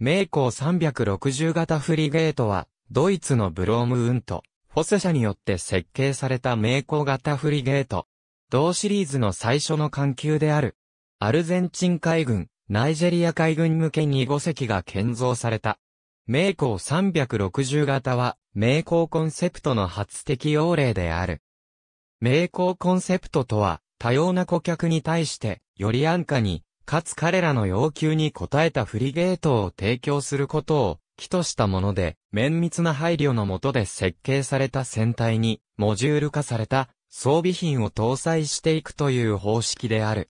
名工360型フリゲートは、ドイツのブロームウント、フォセ社によって設計された名工型フリゲート。同シリーズの最初の艦級である。アルゼンチン海軍、ナイジェリア海軍向けに5隻が建造された。名工360型は、名工コンセプトの初適用例である。名工コンセプトとは、多様な顧客に対して、より安価に、かつ彼らの要求に応えたフリゲートを提供することを、起としたもので、綿密な配慮のもとで設計された船体に、モジュール化された装備品を搭載していくという方式である。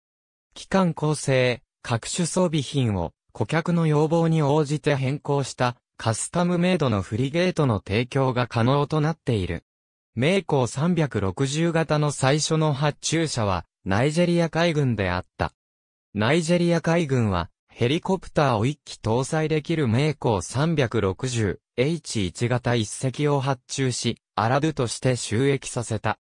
機関構成、各種装備品を顧客の要望に応じて変更したカスタムメイドのフリゲートの提供が可能となっている。名工360型の最初の発注者はナイジェリア海軍であった。ナイジェリア海軍は、ヘリコプターを1機搭載できる名工 360H1 型一隻を発注し、アラドゥとして収益させた。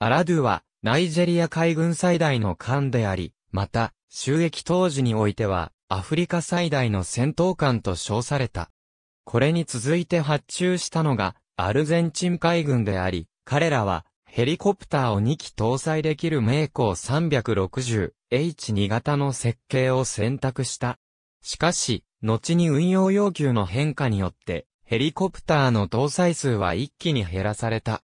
アラドゥは、ナイジェリア海軍最大の艦であり、また、収益当時においては、アフリカ最大の戦闘艦と称された。これに続いて発注したのが、アルゼンチン海軍であり、彼らは、ヘリコプターを2機搭載できる名工360 H2 型の設計を選択した。しかし、後に運用要求の変化によって、ヘリコプターの搭載数は一気に減らされた。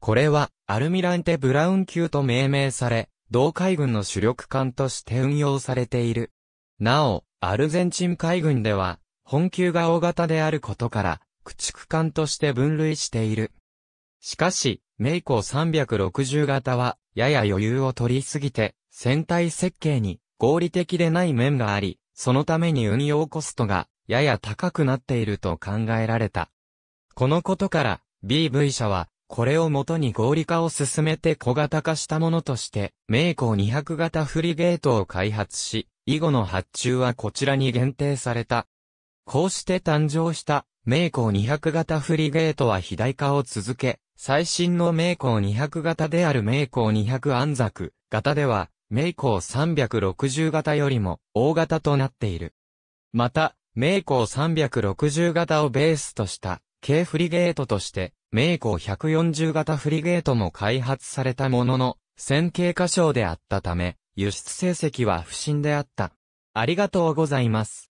これは、アルミランテ・ブラウン級と命名され、同海軍の主力艦として運用されている。なお、アルゼンチン海軍では、本級が大型であることから、駆逐艦として分類している。しかし、メイコ360型は、やや余裕を取りすぎて、船体設計に合理的でない面があり、そのために運用コストが、やや高くなっていると考えられた。このことから、BV 社は、これをもとに合理化を進めて小型化したものとして、コー200型フリゲートを開発し、以後の発注はこちらに限定された。こうして誕生した、コー200型フリゲートは肥大化を続け、最新の名工200型である名工200安作型では、名工360型よりも大型となっている。また、名工360型をベースとした軽フリゲートとして、名工140型フリゲートも開発されたものの、線形箇所であったため、輸出成績は不振であった。ありがとうございます。